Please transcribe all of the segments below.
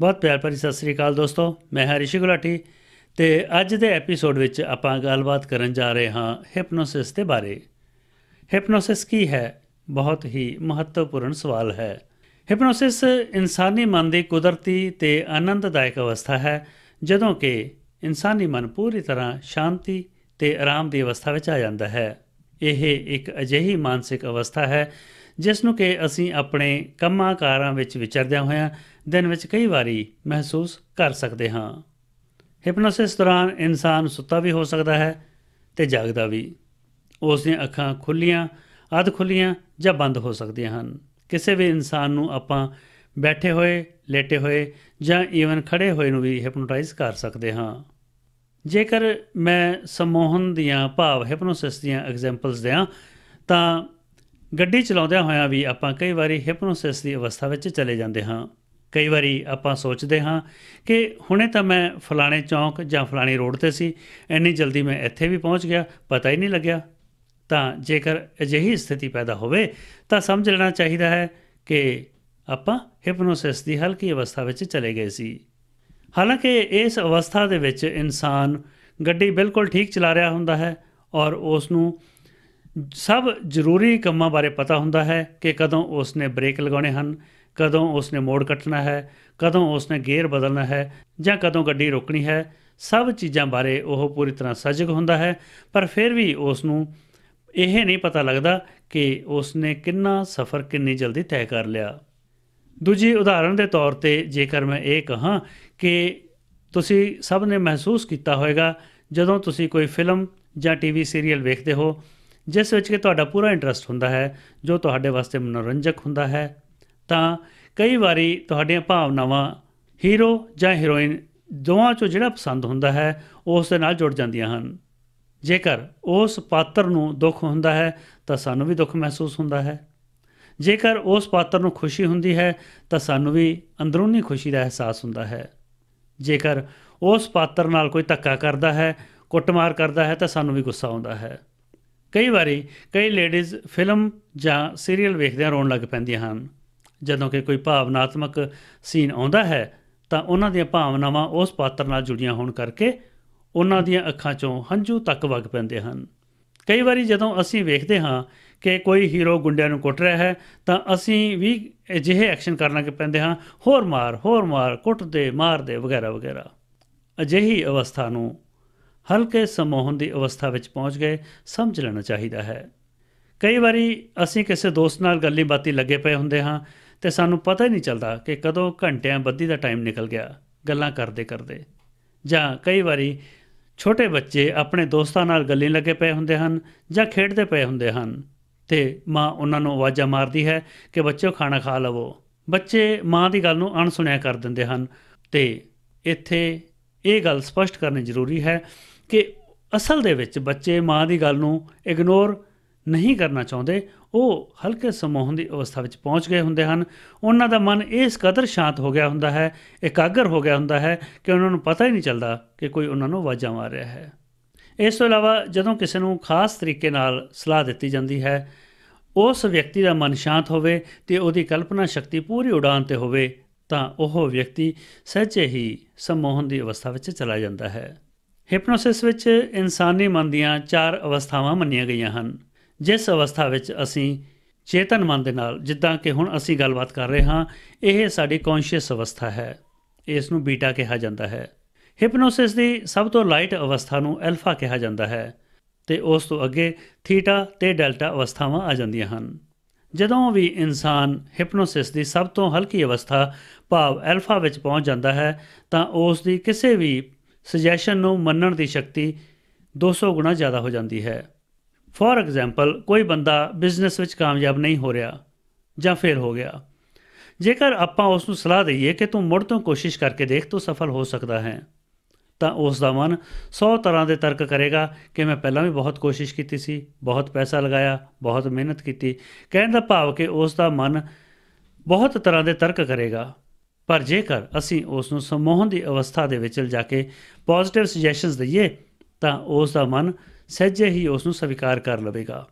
ਬਹੁਤ ਪਿਆਰ ਭਰੀ ਸਤਿ ਸ੍ਰੀ ਅਕਾਲ ਦੋਸਤੋ ਮੈਂ ਰਿਸ਼ੀ ਗੁਲਾਟੀ ਤੇ ਅੱਜ ਦੇ ਐਪੀਸੋਡ ਵਿੱਚ ਆਪਾਂ ਗੱਲਬਾਤ ਕਰਨ ਜਾ ਰਹੇ ਹਾਂ ਹਿਪਨੋਸਿਸ ਦੇ ਬਾਰੇ ਹਿਪਨੋਸਿਸ ਕੀ ਹੈ ਬਹੁਤ ਹੀ ਮਹੱਤਵਪੂਰਨ ਸਵਾਲ ਹੈ ਹਿਪਨੋਸਿਸ ਇਨਸਾਨੀ ਮਨ ਦੀ ਕੁਦਰਤੀ ਤੇ ਆਨੰਦਦਾਇਕ ਅਵਸਥਾ ਹੈ ਜਦੋਂ ਕਿ ਇਨਸਾਨੀ ਮਨ ਪੂਰੀ ਤਰ੍ਹਾਂ ਸ਼ਾਂਤੀ ਤੇ ਆਰਾਮ ਦੀ ਅਵਸਥਾ ਵਿੱਚ ਆ ਜਾਂਦਾ ਹੈ ਇਹ ਇੱਕ ਅਜਿਹੀ ਮਾਨਸਿਕ ਅਵਸਥਾ ਹੈ ਜਿਸ ਨੂੰ ਕਿ ਅਸੀਂ ਆਪਣੇ ਕੰਮਾਂਕਾਰਾਂ ਵਿੱਚ ਵਿਚਰਦਿਆਂ ਹੋਇਆਂ ਦਿਨ ਵਿੱਚ ਕਈ ਵਾਰੀ ਮਹਿਸੂਸ ਕਰ ਸਕਦੇ ਹਾਂ ਹਿਪਨੋਸਿਸ ਦੌਰਾਨ ਇਨਸਾਨ ਸੁੱਤਾ ਵੀ ਹੋ ਸਕਦਾ ਹੈ ਤੇ ਜਾਗਦਾ ਵੀ ਉਸ ਦੀਆਂ ਅੱਖਾਂ ਖੁੱਲੀਆਂ ਅੱਧ ਖੁੱਲੀਆਂ ਜਾਂ ਬੰਦ ਹੋ ਸਕਦੀਆਂ ਹਨ ਕਿਸੇ ਵੀ ਇਨਸਾਨ ਨੂੰ ਆਪਾਂ ਬੈਠੇ ਹੋਏ ਲੇਟੇ ਹੋਏ ਜਾਂ ਈਵਨ ਖੜੇ ਹੋਏ ਨੂੰ ਵੀ ਹਿਪਨੋਟਾਈਜ਼ ਕਰ ਸਕਦੇ ਹਾਂ ਜੇਕਰ ਮੈਂ ਸਮੋਹਨ ਦੀਆਂ ਭਾਵ ਹਿਪਨੋਸਿਸ ਦੀਆਂ ਐਗਜ਼ੈਂਪਲਸ ਦਿਆਂ ਤਾਂ ਗੱਡੀ ਚਲਾਉਂਦਿਆਂ ਹੋਇਆਂ ਵੀ ਆਪਾਂ ਕਈ ਵਾਰੀ ਹਿਪਨੋਸਿਸ ਦੀ ਅਵਸਥਾ ਵਿੱਚ ਚਲੇ ਜਾਂਦੇ ਹਾਂ ਕਈ ਵਾਰੀ ਆਪਾਂ ਸੋਚਦੇ ਹਾਂ ਕਿ ਹੁਣੇ ਤਾਂ ਮੈਂ ਫਲਾਣੇ ਚੌਂਕ ਜਾਂ ਫਲਾਣੀ ਰੋਡ ਤੇ ਸੀ ਇੰਨੀ ਜਲਦੀ ਮੈਂ ਇੱਥੇ ਵੀ ਪਹੁੰਚ ਗਿਆ ਪਤਾ ਹੀ ਨਹੀਂ ਲੱਗਿਆ ਤਾਂ ਜੇਕਰ ਅਜਿਹੀ ਸਥਿਤੀ ਪੈਦਾ ਹੋਵੇ ਤਾਂ ਸਮਝ ਲੈਣਾ ਚਾਹੀਦਾ ਹੈ ਕਿ ਆਪਾਂ ਹਿਪਨੋਸਿਸ ਦੀ ਹਲਕੀ ਅਵਸਥਾ ਵਿੱਚ ਚਲੇ ਗਏ ਸੀ ਹਾਲਾਂਕਿ ਇਸ ਅਵਸਥਾ ਦੇ ਵਿੱਚ ਇਨਸਾਨ ਗੱਡੀ ਬਿਲਕੁਲ ਠੀਕ ਚਲਾ ਰਿਹਾ ਹੁੰਦਾ ਹੈ ਔਰ ਉਸ ਨੂੰ ਸਭ ਜ਼ਰੂਰੀ ਕੰਮਾਂ ਬਾਰੇ ਪਤਾ ਹੁੰਦਾ ਹੈ ਕਿ ਕਦੋਂ ਉਸ ਨੇ ਬ੍ਰੇਕ ਲਗਾਉਣੇ ਹਨ ਕਦੋਂ ਉਸ ਨੇ ਮੋੜ ਕੱਟਣਾ ਹੈ ਕਦੋਂ ਉਸ ਨੇ ਗੇਅਰ ਬਦਲਣਾ ਹੈ ਜਾਂ ਕਦੋਂ ਗੱਡੀ ਰੋਕਣੀ ਹੈ ਸਭ ਚੀਜ਼ਾਂ ਬਾਰੇ ਉਹ ਪੂਰੀ ਤਰ੍ਹਾਂ ਸਜਗ ਹੁੰਦਾ ਹੈ ਪਰ ਫਿਰ ਵੀ ਉਸ ਨੂੰ ਇਹ ਨਹੀਂ ਪਤਾ ਲੱਗਦਾ ਕਿ ਉਸ ਨੇ ਕਿੰਨਾ ਸਫ਼ਰ ਕਿੰਨੀ ਜਲਦੀ ਤੈਅ ਕਰ ਲਿਆ ਦੂਜੀ ਉਦਾਹਰਣ ਦੇ ਤੌਰ ਤੇ ਜੇਕਰ ਮੈਂ ਇਹ ਕਹਾਂ ਕਿ ਤੁਸੀਂ ਸਭ ਨੇ ਮਹਿਸੂਸ ਕੀਤਾ ਹੋਵੇਗਾ ਜਦੋਂ ਤੁਸੀਂ ਕੋਈ ਫਿਲਮ ਜਾਂ ਟੀਵੀ ਸੀਰੀਅਲ ਵੇਖਦੇ ਹੋ ਜਿਸ ਵਿੱਚ ਕਿ ਤੁਹਾਡਾ ਪੂਰਾ ਇੰਟਰਸਟ ਹੁੰਦਾ ਹੈ ਜੋ ਤੁਹਾਡੇ ਵਾਸਤੇ ਮਨੋਰੰਜਕ ਹੁੰਦਾ ਹੈ ਤਾਂ ਕਈ ਵਾਰੀ ਤੁਹਾਡੀਆਂ ਭਾਵਨਾਵਾਂ ਹੀਰੋ ਜਾਂ ਹੀਰੋਇਨ ਦੋਵਾਂ ਚੋਂ ਜਿਹੜਾ ਪਸੰਦ ਹੁੰਦਾ ਹੈ ਉਸ ਦੇ ਨਾਲ ਜੁੜ ਜਾਂਦੀਆਂ ਹਨ ਜੇਕਰ ਉਸ ਪਾਤਰ ਨੂੰ ਦੁੱਖ ਹੁੰਦਾ ਹੈ ਤਾਂ ਸਾਨੂੰ ਵੀ ਦੁੱਖ ਮਹਿਸੂਸ ਹੁੰਦਾ ਹੈ ਜੇਕਰ ਉਸ ਪਾਤਰ ਨੂੰ ਖੁਸ਼ੀ ਹੁੰਦੀ ਹੈ ਤਾਂ ਸਾਨੂੰ ਵੀ ਅੰਦਰੂਨੀ ਖੁਸ਼ੀ ਦਾ ਅਹਿਸਾਸ ਹੁੰਦਾ ਹੈ ਜੇਕਰ ਉਸ ਪਾਤਰ ਨਾਲ ਕੋਈ ਧੱਕਾ ਕਰਦਾ ਹੈ ਕੁੱਟਮਾਰ ਕਰਦਾ ਹੈ ਤਾਂ ਸਾਨੂੰ ਵੀ ਗੁੱਸਾ ਆਉਂਦਾ ਹੈ ਕਈ ਵਾਰੀ ਕਈ ਲੇਡੀਜ਼ ਫਿਲਮ ਜਾਂ ਸੀਰੀਅਲ ਵੇਖਦਿਆਂ ਰੋਣ ਲੱਗ ਪੈਂਦੀਆਂ ਹਨ ਜਦੋਂ ਕਿ ਕੋਈ ਭਾਵਨਾਤਮਕ ਸੀਨ ਆਉਂਦਾ ਹੈ ਤਾਂ ਉਹਨਾਂ ਦੀਆਂ ਭਾਵਨਾਵਾਂ ਉਸ ਪਾਤਰ ਨਾਲ ਜੁੜੀਆਂ ਹੋਣ ਕਰਕੇ ਉਹਨਾਂ ਦੀਆਂ ਅੱਖਾਂ 'ਚੋਂ ਹੰਝੂ ਤੱਕ ਵਗ ਪੈਂਦੇ ਹਨ ਕਈ ਵਾਰੀ ਜਦੋਂ ਅਸੀਂ ਵੇਖਦੇ ਹਾਂ ਕਿ ਕੋਈ ਹੀਰੋ ਗੁੰਡਿਆਂ ਨੂੰ ਕੁੱਟ ਰਿਹਾ ਹੈ ਤਾਂ ਅਸੀਂ ਵੀ ਅਜਿਹੇ ਐਕਸ਼ਨ ਕਰਨਾ ਕਿ ਪੈਂਦੇ ਹਾਂ ਹੋਰ ਮਾਰ ਹੋਰ ਮਾਰ ਕੁੱਟਦੇ ਮਾਰਦੇ ਵਗੈਰਾ ਵਗੈਰਾ ਅਜਿਹੀ ਅਵਸਥਾ ਨੂੰ ਹਲਕੇ ਸਮੋਹਨ ਦੀ ਅਵਸਥਾ ਵਿੱਚ ਪਹੁੰਚ ਗਏ ਸਮਝ ਲੈਣਾ ਚਾਹੀਦਾ ਹੈ ਕਈ ਵਾਰੀ ਅਸੀਂ ਕਿਸੇ ਦੋਸਤ ਨਾਲ ਗੱਲੀ ਬਾਤੀ ਲੱਗੇ ਪਏ ਹੁੰਦੇ ਹਾਂ ਤੇ ਸਾਨੂੰ ਪਤਾ ਹੀ ਨਹੀਂ ਚੱਲਦਾ ਕਿ ਕਦੋਂ ਘੰਟਿਆਂ ਬੱਧੀ ਦਾ ਟਾਈਮ ਨਿਕਲ ਗਿਆ ਗੱਲਾਂ ਕਰਦੇ ਕਰਦੇ ਜਾਂ ਕਈ ਵਾਰੀ ਛੋਟੇ ਬੱਚੇ ਆਪਣੇ ਦੋਸਤਾਂ ਨਾਲ ਗੱਲਾਂ ਲੱਗੇ ਪਏ ਹੁੰਦੇ ਹਨ ਜਾਂ ਖੇਡਦੇ ਪਏ ਹੁੰਦੇ ਹਨ ਤੇ ਮਾਂ ਉਹਨਾਂ ਨੂੰ ਆਵਾਜ਼ਾਂ ਮਾਰਦੀ ਹੈ ਕਿ ਬੱਚਿਓ ਖਾਣਾ ਖਾ ਲਵੋ ਬੱਚੇ ਮਾਂ ਦੀ ਗੱਲ ਨੂੰ ਅਣਸੁਣਿਆ ਕਰ ਦਿੰਦੇ ਹਨ ਤੇ ਇੱਥੇ ਇਹ ਗੱਲ ਸਪਸ਼ਟ ਕਰਨੀ ਜ਼ਰੂਰੀ ਹੈ ਕਿ ਅਸਲ ਦੇ ਵਿੱਚ ਬੱਚੇ ਮਾਂ ਦੀ ਗੱਲ ਨੂੰ ਇਗਨੋਰ ਨਹੀਂ ਕਰਨਾ ਚਾਹੁੰਦੇ ਉਹ ਹਲਕੇ ਸਮੋਹਨ ਦੀ ਅਵਸਥਾ ਵਿੱਚ ਪਹੁੰਚ ਗਏ ਹੁੰਦੇ ਹਨ ਉਹਨਾਂ ਦਾ ਮਨ ਇਸ ਕਦਰ ਸ਼ਾਂਤ ਹੋ ਗਿਆ ਹੁੰਦਾ ਹੈ ਇਕਾਗਰ ਹੋ ਗਿਆ ਹੁੰਦਾ ਹੈ ਕਿ ਉਹਨਾਂ ਨੂੰ ਪਤਾ ਹੀ ਨਹੀਂ ਚੱਲਦਾ ਕਿ ਕੋਈ ਉਹਨਾਂ ਨੂੰ ਵਾਜਾਂ ਮਾਰ ਰਿਹਾ ਹੈ ਇਸ ਤੋਂ ਇਲਾਵਾ ਜਦੋਂ ਕਿਸੇ ਨੂੰ ਖਾਸ ਤਰੀਕੇ ਨਾਲ ਸਲਾਹ ਦਿੱਤੀ ਜਾਂਦੀ ਹੈ ਉਸ ਵਿਅਕਤੀ ਦਾ ਮਨ ਸ਼ਾਂਤ ਹੋਵੇ ਤੇ ਉਹਦੀ ਕਲਪਨਾ ਸ਼ਕਤੀ ਪੂਰੀ ਉਡਾਨ ਤੇ ਹੋਵੇ ਤਾਂ ਉਹ ਵਿਅਕਤੀ ਸੱਚੇ ਹੀ ਸਮੋਹਨ ਦੀ ਅਵਸਥਾ ਵਿੱਚ ਚਲਾ ਜਾਂਦਾ ਹੈ ਹਿਪਨੋਸਿਸ ਵਿੱਚ ਇਨਸਾਨੀ ਮਨ ਦੀਆਂ ਚਾਰ ਅਵਸਥਾਵਾਂ ਮੰਨੀਆਂ ਗਈਆਂ ਹਨ ਜਿਸ ਅਵਸਥਾ ਵਿੱਚ ਅਸੀਂ ਚੇਤਨ ਮਨ ਦੇ ਨਾਲ ਜਿੱਦਾਂ ਕਿ ਹੁਣ ਅਸੀਂ ਗੱਲਬਾਤ ਕਰ ਰਹੇ ਹਾਂ ਇਹ ਸਾਡੀ ਕੌਨਸ਼ੀਅਸ ਅਵਸਥਾ ਹੈ ਇਸ ਨੂੰ ਬੀਟਾ ਕਿਹਾ ਜਾਂਦਾ ਹੈ ਹਿਪਨੋਸਿਸ ਦੀ ਸਭ ਤੋਂ ਲਾਈਟ ਅਵਸਥਾ ਨੂੰ ਐਲਫਾ ਕਿਹਾ ਜਾਂਦਾ ਹੈ ਤੇ ਉਸ ਤੋਂ ਅੱਗੇ ਥੀਟਾ ਤੇ ਡੈਲਟਾ ਅਵਸਥਾਵਾਂ ਆ ਜਾਂਦੀਆਂ ਹਨ ਜਦੋਂ ਵੀ ਇਨਸਾਨ ਹਿਪਨੋਸਿਸ ਦੀ ਸਭ ਤੋਂ ਹਲਕੀ ਅਵਸਥਾ ਭਾਵ ਐਲਫਾ ਵਿੱਚ ਪਹੁੰਚ ਜਾਂਦਾ ਹੈ ਤਾਂ ਉਸ ਦੀ ਕਿਸੇ ਵੀ ਸੁਜੈਸ਼ਨ ਨੂੰ ਮੰਨਣ ਦੀ ਸ਼ਕਤੀ 200 ਗੁਣਾ ਜ਼ਿਆਦਾ ਹੋ ਜਾਂਦੀ ਹੈ ਫੋਰ ਐਗਜ਼ਾਮਪਲ ਕੋਈ ਬੰਦਾ ਬਿਜ਼ਨਸ ਵਿੱਚ ਕਾਮਯਾਬ ਨਹੀਂ ਹੋ ਰਿਹਾ ਜਾਂ ਫੇਲ ਹੋ ਗਿਆ ਜੇਕਰ ਆਪਾਂ ਉਸ ਨੂੰ ਸਲਾਹ ਦਈਏ ਕਿ ਤੂੰ ਮੁੜ ਤੋਂ ਕੋਸ਼ਿਸ਼ ਕਰਕੇ ਦੇਖ ਤੂੰ ਸਫਲ ਹੋ ਸਕਦਾ ਹੈ ਤਾਂ ਉਸ ਦਾ ਮਨ 100 ਤਰ੍ਹਾਂ ਦੇ ਤਰਕ ਕਰੇਗਾ ਕਿ ਮੈਂ ਪਹਿਲਾਂ ਵੀ ਬਹੁਤ ਕੋਸ਼ਿਸ਼ ਕੀਤੀ ਸੀ ਬਹੁਤ ਪੈਸਾ ਲਗਾਇਆ ਬਹੁਤ ਮਿਹਨਤ ਕੀਤੀ ਕਹਿਣ ਦਾ ਭਾਵ ਕਿ ਉਸ ਦਾ ਮਨ ਬਹੁਤ ਤਰ੍ਹਾਂ ਦੇ ਤਰਕ ਕਰੇਗਾ ਪਰ ਜੇਕਰ ਅਸੀਂ ਉਸ ਨੂੰ ਸਮੋਹਨ ਦੀ ਅਵਸਥਾ ਦੇ ਵਿੱਚ ਲਿਜਾ ਕੇ ਪੋਜ਼ਿਟਿਵ ਸੁਜੈਸ਼ਨਸ ਦਈਏ ਤਾਂ ਉਸ ਦਾ ਮਨ ਸਹਿਜੇ ਹੀ ਉਸ ਨੂੰ ਸਵੀਕਾਰ ਕਰ ਲਵੇਗਾ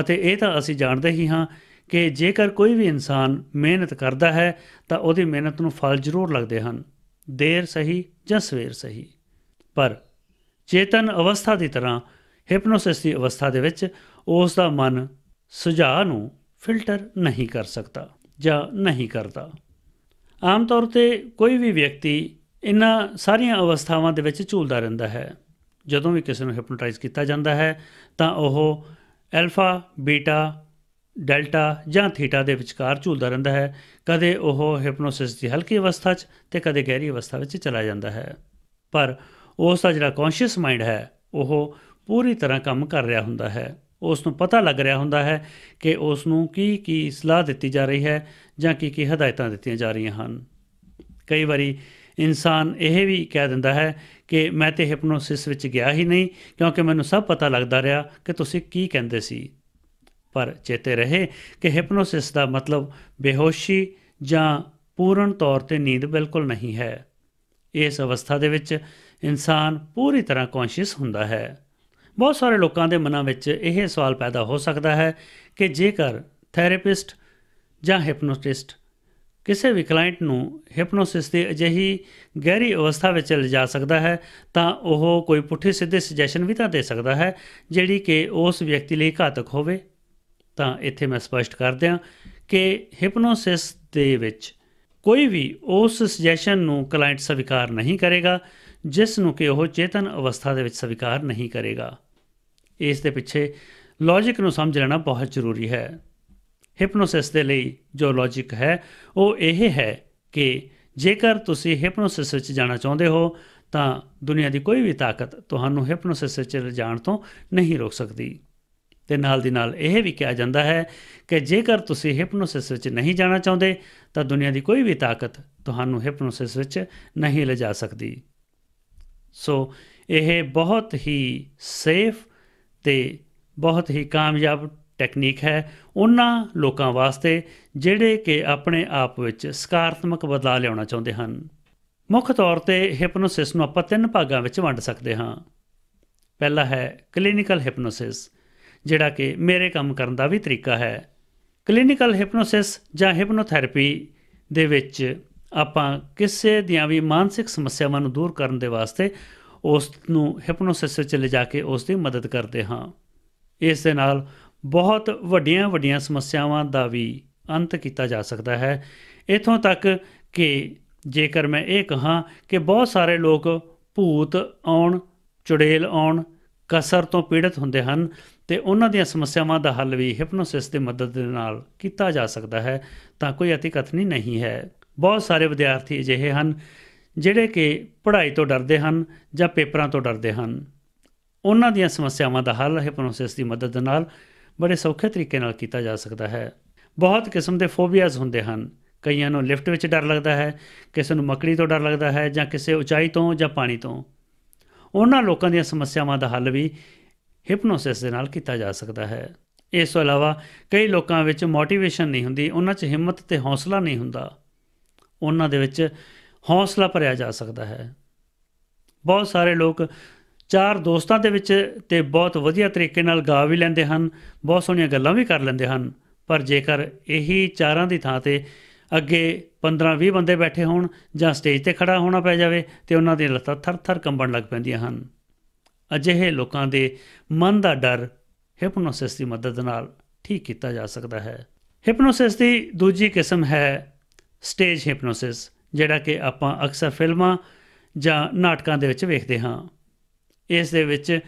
ਅਤੇ ਇਹ ਤਾਂ ਅਸੀਂ ਜਾਣਦੇ ਹੀ ਹਾਂ ਕਿ ਜੇਕਰ ਕੋਈ ਵੀ ਇਨਸਾਨ ਮਿਹਨਤ ਕਰਦਾ ਹੈ ਤਾਂ ਉਹਦੀ ਮਿਹਨਤ ਨੂੰ ਫਲ ਜ਼ਰੂਰ ਲੱਗਦੇ ਹਨ ਦੇਰ ਸਹੀ ਜਾਂ ਸਵੇਰ ਸਹੀ ਪਰ ਚੇਤਨ ਅਵਸਥਾ ਦੀ ਤਰ੍ਹਾਂ ਹਿਪਨੋਸਿਸ ਦੀ ਅਵਸਥਾ ਦੇ ਵਿੱਚ ਉਸ ਦਾ ਮਨ ਸੁਝਾਅ ਨੂੰ ਫਿਲਟਰ ਨਹੀਂ ਕਰ ਸਕਦਾ ਜਾਂ ਨਹੀਂ ਕਰਦਾ ਆਮ ਤੌਰ ਤੇ ਕੋਈ ਵੀ ਵਿਅਕਤੀ ਇਨ੍ਹਾਂ ਸਾਰੀਆਂ ਅਵਸਥਾਵਾਂ ਦੇ ਵਿੱਚ ਝੂਲਦਾ ਰਹਿੰਦਾ ਹੈ ਜਦੋਂ ਵੀ ਕਿਸੇ ਨੂੰ ਹਿਪਨੋਟਾਈਜ਼ ਕੀਤਾ ਜਾਂਦਾ ਹੈ ਤਾਂ ਉਹ ਅਲਫਾ ਬੀਟਾ ਡੈਲਟਾ ਜਾਂ ਥੀਟਾ ਦੇ ਵਿਚਕਾਰ ਝੂਲਦਾ ਰਹਿੰਦਾ ਹੈ ਕਦੇ ਉਹ ਹਿਪਨੋਸਿਸ ਦੀ ਹਲਕੀ ਅਵਸਥਾ 'ਚ ਤੇ ਕਦੇ ਗਹਿਰੀ ਅਵਸਥਾ ਵਿੱਚ ਚਲਾ ਜਾਂਦਾ ਹੈ ਪਰ ਉਸ ਦਾ ਜਿਹੜਾ ਕੌਨਸ਼ੀਅਸ ਮਾਈਂਡ ਹੈ ਉਹ ਪੂਰੀ ਤਰ੍ਹਾਂ ਕੰਮ ਕਰ ਰਿਹਾ ਹੁੰਦਾ ਹੈ ਉਸ ਨੂੰ ਪਤਾ ਲੱਗ ਰਿਹਾ ਹੁੰਦਾ ਹੈ ਕਿ ਉਸ ਨੂੰ ਕੀ ਕੀ ਸਲਾਹ ਦਿੱਤੀ ਜਾ ਰਹੀ ਹੈ ਜਾਂ ਕੀ ਕੀ ਹਦਾਇਤਾਂ ਦਿੱਤੀਆਂ ਜਾ ਰਹੀਆਂ ਹਨ ਕਈ ਵਾਰੀ ਇਨਸਾਨ ਇਹ ਵੀ ਕਹਿ ਦਿੰਦਾ ਹੈ ਕਿ ਮੈਂ ਤੇ ਹਿਪਨੋਸਿਸ ਵਿੱਚ ਗਿਆ ਹੀ ਨਹੀਂ ਕਿਉਂਕਿ ਮੈਨੂੰ ਸਭ ਪਤਾ ਲੱਗਦਾ ਰਿਹਾ ਕਿ ਤੁਸੀਂ ਕੀ ਕਹਿੰਦੇ ਸੀ ਪਰ ਚੇਤੇ ਰਹੇ ਕਿ ਹਿਪਨੋਸਿਸ ਦਾ ਮਤਲਬ ਬੇਹੋਸ਼ੀ ਜਾਂ ਪੂਰਨ ਤੌਰ ਤੇ ਨੀਂਦ ਬਿਲਕੁਲ ਨਹੀਂ ਹੈ ਇਸ ਅਵਸਥਾ ਦੇ ਵਿੱਚ ਇਨਸਾਨ ਪੂਰੀ ਤਰ੍ਹਾਂ ਕੌਨਸ਼ੀਅਸ ਹੁੰਦਾ ਹੈ ਬਹੁਤ ਸਾਰੇ ਲੋਕਾਂ ਦੇ ਮਨਾਂ ਵਿੱਚ ਇਹ ਸਵਾਲ ਪੈਦਾ ਹੋ ਸਕਦਾ ਹੈ ਕਿ ਜੇਕਰ ਥੈਰੇਪਿਸਟ ਜਾਂ ਹਿਪਨੋਟਿਸਟ ਕਿਸੇ ਵੀ ਕਲਾਇੰਟ ਨੂੰ ਹਿਪਨੋਸਿਸ ਦੇ ਅਜਿਹੀ ਗਹਿਰੀ ਅਵਸਥਾ ਵਿੱਚ ਲਿਜਾ ਸਕਦਾ ਹੈ ਤਾਂ ਉਹ ਕੋਈ ਪੁੱਠੇ ਸਿੱਧੇ ਸੁਜੈਸ਼ਨ ਵੀ ਤਾਂ ਦੇ ਸਕਦਾ ਹੈ ਜਿਹੜੀ ਕਿ ਉਸ ਵਿਅਕਤੀ ਲਈ ਘਾਤਕ ਹੋਵੇ ਤਾਂ ਇੱਥੇ ਮੈਂ ਸਪਸ਼ਟ ਕਰ ਦਿਆਂ ਕਿ ਹਿਪਨੋਸਿਸ ਦੇ ਵਿੱਚ ਕੋਈ ਵੀ ਉਸ ਸੁਜੈਸ਼ਨ ਨੂੰ ਕਲਾਇੰਟ ਸਵੀਕਾਰ ਨਹੀਂ ਕਰੇਗਾ ਜਿਸ ਨੂੰ ਕਿ ਉਹ ਚੇਤਨ ਅਵਸਥਾ ਦੇ ਵਿੱਚ ਸਵੀਕਾਰ ਨਹੀਂ ਕਰੇਗਾ ਇਸ ਦੇ ਪਿੱਛੇ ਲੌਜੀਕ ਨੂੰ ਸਮਝ ਲੈਣਾ ਬਹੁਤ ਜ਼ਰੂਰੀ ਹੈ ਹਿਪਨੋਸਿਸ ਦੇ ਲਈ ਜੋ ਲੌਜੀਕ ਹੈ ਉਹ ਇਹ ਹੈ ਕਿ ਜੇਕਰ ਤੁਸੀਂ ਹਿਪਨੋਸਿਸ ਵਿੱਚ ਜਾਣਾ ਚਾਹੁੰਦੇ ਹੋ ਤਾਂ ਦੁਨੀਆ ਦੀ ਕੋਈ ਵੀ ਤਾਕਤ ਤੁਹਾਨੂੰ ਹਿਪਨੋਸਿਸ ਵਿੱਚ ਜਾਣ ਤੋਂ ਨਹੀਂ ਰੋਕ ਸਕਦੀ ਤੇ ਨਾਲ ਦੀ ਨਾਲ ਇਹ ਵੀ ਕਿਹਾ ਜਾਂਦਾ ਹੈ ਕਿ ਜੇਕਰ ਤੁਸੀਂ ਹਿਪਨੋਸਿਸ ਵਿੱਚ ਨਹੀਂ ਜਾਣਾ ਚਾਹੁੰਦੇ ਤਾਂ ਦੁਨੀਆ ਦੀ ਕੋਈ ਵੀ ਤਾਕਤ ਤੁਹਾਨੂੰ ਹਿਪਨੋਸਿਸ ਵਿੱਚ ਨਹੀਂ ਲਿਜਾ ਸਕਦੀ ਸੋ ਇਹ ਬਹੁਤ ਹੀ ਸੇਫ ਤੇ ਬਹੁਤ ਹੀ ਕਾਮਯਾਬ ਟੈਕਨੀਕ ਹੈ ਉਹਨਾਂ ਲੋਕਾਂ ਵਾਸਤੇ ਜਿਹੜੇ ਕਿ ਆਪਣੇ ਆਪ ਵਿੱਚ ਸਕਾਰਾਤਮਕ ਬਦਲਾਅ ਲਿਆਉਣਾ ਚਾਹੁੰਦੇ ਹਨ ਮੁੱਖ ਤੌਰ ਤੇ ਹਿਪਨੋਸਿਸ ਨੂੰ ਆਪਾਂ ਤਿੰਨ ਭਾਗਾਂ ਵਿੱਚ ਵੰਡ ਸਕਦੇ ਹਾਂ ਪਹਿਲਾ ਹੈ ਕਲੀਨਿਕਲ ਹਿਪਨੋਸਿਸ ਜਿਹੜਾ ਕਿ ਮੇਰੇ ਕੰਮ ਕਰਨ ਦਾ ਵੀ ਤਰੀਕਾ ਹੈ ਕਲੀਨਿਕਲ ਹਿਪਨੋਸਿਸ ਜਾਂ ਹਿਪਨੋਥੈਰੇਪੀ ਦੇ ਵਿੱਚ ਆਪਾਂ ਕਿਸੇ ਦੀਆਂ ਵੀ ਮਾਨਸਿਕ ਸਮੱਸਿਆਵਾਂ ਨੂੰ ਦੂਰ ਕਰਨ ਦੇ ਵਾਸਤੇ ਉਸ ਨੂੰ ਹਿਪਨੋਸਿਸ ਵਿੱਚ ਲਿਜਾ ਕੇ ਉਸ ਦੀ ਮਦਦ ਕਰਦੇ ਹਾਂ ਇਸ ਦੇ ਨਾਲ ਬਹੁਤ ਵੱਡੀਆਂ ਵੱਡੀਆਂ ਸਮੱਸਿਆਵਾਂ ਦਾ ਵੀ ਅੰਤ ਕੀਤਾ ਜਾ ਸਕਦਾ ਹੈ ਇਥੋਂ ਤੱਕ ਕਿ ਜੇਕਰ ਮੈਂ ਇਹ ਕਹਾ ਕਿ ਬਹੁਤ ਸਾਰੇ ਲੋਕ ਭੂਤ ਆਉਣ ਚੁੜੇਲ ਆਉਣ ਕਸਰ ਤੋਂ ਪੀੜਤ ਹੁੰਦੇ ਹਨ ਤੇ ਉਹਨਾਂ ਦੀਆਂ ਸਮੱਸਿਆਵਾਂ ਦਾ ਹੱਲ ਵੀ ਹਿਪਨੋਸਿਸ ਦੀ ਮਦਦ ਦੇ ਨਾਲ ਕੀਤਾ ਜਾ ਸਕਦਾ ਹੈ ਤਾਂ ਕੋਈ ਅਤਿਕਥਨੀ ਨਹੀਂ ਹੈ ਬਹੁਤ ਸਾਰੇ ਵਿਦਿਆਰਥੀ ਅਜਿਹੇ ਹਨ ਜਿਹੜੇ ਕਿ ਪੜ੍ਹਾਈ ਤੋਂ ਡਰਦੇ ਹਨ ਜਾਂ ਪੇਪਰਾਂ ਤੋਂ ਡਰਦੇ ਹਨ ਉਹਨਾਂ ਦੀਆਂ ਸਮੱਸਿਆਵਾਂ ਦਾ ਹੱਲ ਇਹ ਪ੍ਰੋਸੈਸ ਦੀ ਮਦਦ ਨਾਲ ਬੜੇ ਸੌਖੇ ਤਰੀਕੇ ਨਾਲ ਕੀਤਾ ਜਾ ਸਕਦਾ ਹੈ ਬਹੁਤ ਕਿਸਮ ਦੇ ਫੋਬੀਆਜ਼ ਹੁੰਦੇ ਹਨ ਕਈਆਂ ਨੂੰ ਲਿਫਟ ਵਿੱਚ ਡਰ ਲੱਗਦਾ ਹੈ ਕਿਸੇ ਨੂੰ ਮੱਕੜੀ ਤੋਂ ਡਰ ਲੱਗਦਾ ਹੈ ਜਾਂ ਕਿਸੇ ਉਚਾਈ ਤੋਂ ਜਾਂ ਪਾਣੀ ਤੋਂ ਉਹਨਾਂ ਲੋਕਾਂ ਦੀਆਂ ਸਮੱਸਿਆਵਾਂ ਦਾ ਹੱਲ ਵੀ ਹਿਪਨੋਸਿਸ ਦੇ ਨਾਲ ਕੀਤਾ ਜਾ ਸਕਦਾ ਹੈ ਇਸ ਤੋਂ ਇਲਾਵਾ ਕਈ ਲੋਕਾਂ ਵਿੱਚ ਮੋਟੀਵੇਸ਼ਨ ਨਹੀਂ ਹੁੰਦੀ ਉਹਨਾਂ 'ਚ ਹਿੰਮਤ ਤੇ ਹੌਸਲਾ ਨਹੀਂ ਹੁੰਦਾ ਉਹਨਾਂ ਦੇ ਵਿੱਚ ਹੌਸਲਾ ਭਰਿਆ ਜਾ ਸਕਦਾ ਹੈ ਬਹੁਤ ਸਾਰੇ ਲੋਕ ਚਾਰ ਦੋਸਤਾਂ ਦੇ ਵਿੱਚ ਤੇ ਬਹੁਤ ਵਧੀਆ ਤਰੀਕੇ ਨਾਲ ਗਾ ਵੀ ਲੈਂਦੇ ਹਨ ਬਹੁਤ ਸੋਹਣੀਆਂ ਗੱਲਾਂ ਵੀ ਕਰ ਲੈਂਦੇ ਹਨ ਪਰ ਜੇਕਰ ਇਹੀ ਚਾਰਾਂ ਦੀ ਥਾਂ ਤੇ ਅੱਗੇ 15-20 ਬੰਦੇ ਬੈਠੇ ਹੋਣ ਜਾਂ ਸਟੇਜ ਤੇ ਖੜਾ ਹੋਣਾ ਪੈ ਜਾਵੇ ਤੇ ਉਹਨਾਂ ਦੀਆਂ ਲੱਤਾਂ ਥਰ-ਥਰ ਕੰਬਣ ਲੱਗ ਪੈਂਦੀਆਂ ਹਨ ਅਜਿਹੇ ਲੋਕਾਂ ਦੇ ਮਨ ਦਾ ਡਰ ਹਿਪਨੋਸਿਸ ਦੀ ਮਦਦ ਨਾਲ ਠੀਕ ਕੀਤਾ ਜਾ ਸਕਦਾ ਹੈ ਹਿਪਨੋਸਿਸ ਦੀ ਦੂਜੀ ਕਿਸਮ ਹੈ ਸਟੇਜ ਹਿਪਨੋਸਿਸ ਜਿਹੜਾ ਕਿ ਆਪਾਂ ਅਕਸਰ ਫਿਲਮਾਂ ਜਾਂ ਨਾਟਕਾਂ ਦੇ ਵਿੱਚ ਵੇਖਦੇ ਹਾਂ ਇਸ ਦੇ ਵਿੱਚ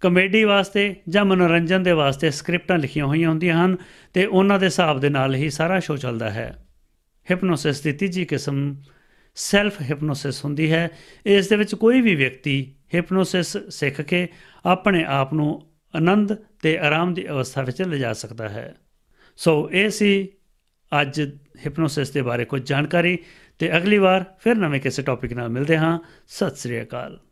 ਕਮੇਡੀ ਵਾਸਤੇ ਜਾਂ ਮਨੋਰੰਜਨ ਦੇ ਵਾਸਤੇ ਸਕ੍ਰਿਪਟਾਂ ਲਿਖੀਆਂ ਹੋਈਆਂ ਹੁੰਦੀਆਂ ਹਨ ਤੇ ਉਹਨਾਂ ਦੇ ਹਿਸਾਬ ਦੇ ਨਾਲ ਹੀ ਸਾਰਾ ਸ਼ੋਅ ਚੱਲਦਾ ਹੈ ਹਿਪਨੋਸਿਸ ਦੀ ਤੀਜੀ ਕਿਸਮ ਸੈਲਫ ਹਿਪਨੋਸਿਸ ਹੁੰਦੀ ਹੈ ਇਸ ਦੇ ਵਿੱਚ ਕੋਈ ਵੀ ਵਿਅਕਤੀ ਹਿਪਨੋਸਿਸ ਸਿੱਖ ਕੇ ਆਪਣੇ ਆਪ ਨੂੰ ਆਨੰਦ ਤੇ ਆਰਾਮ ਦੀ ਅਵਸਥਾ ਵਿੱਚ ਲਿਜਾ ਸਕਦਾ ਹੈ ਸੋ ਇਹ ਸੀ ਅੱਜ ਹਿਪਨੋਸਿਸ ਦੇ ਬਾਰੇ ਕੁਝ ਜਾਣਕਾਰੀ ਤੇ ਅਗਲੀ ਵਾਰ ਫਿਰ ਨਵੇਂ ਕਿਸੇ ਟੌਪਿਕ ਨਾਲ ਮਿਲਦੇ ਹਾਂ ਸਤਿ ਸ੍ਰੀ ਅਕਾਲ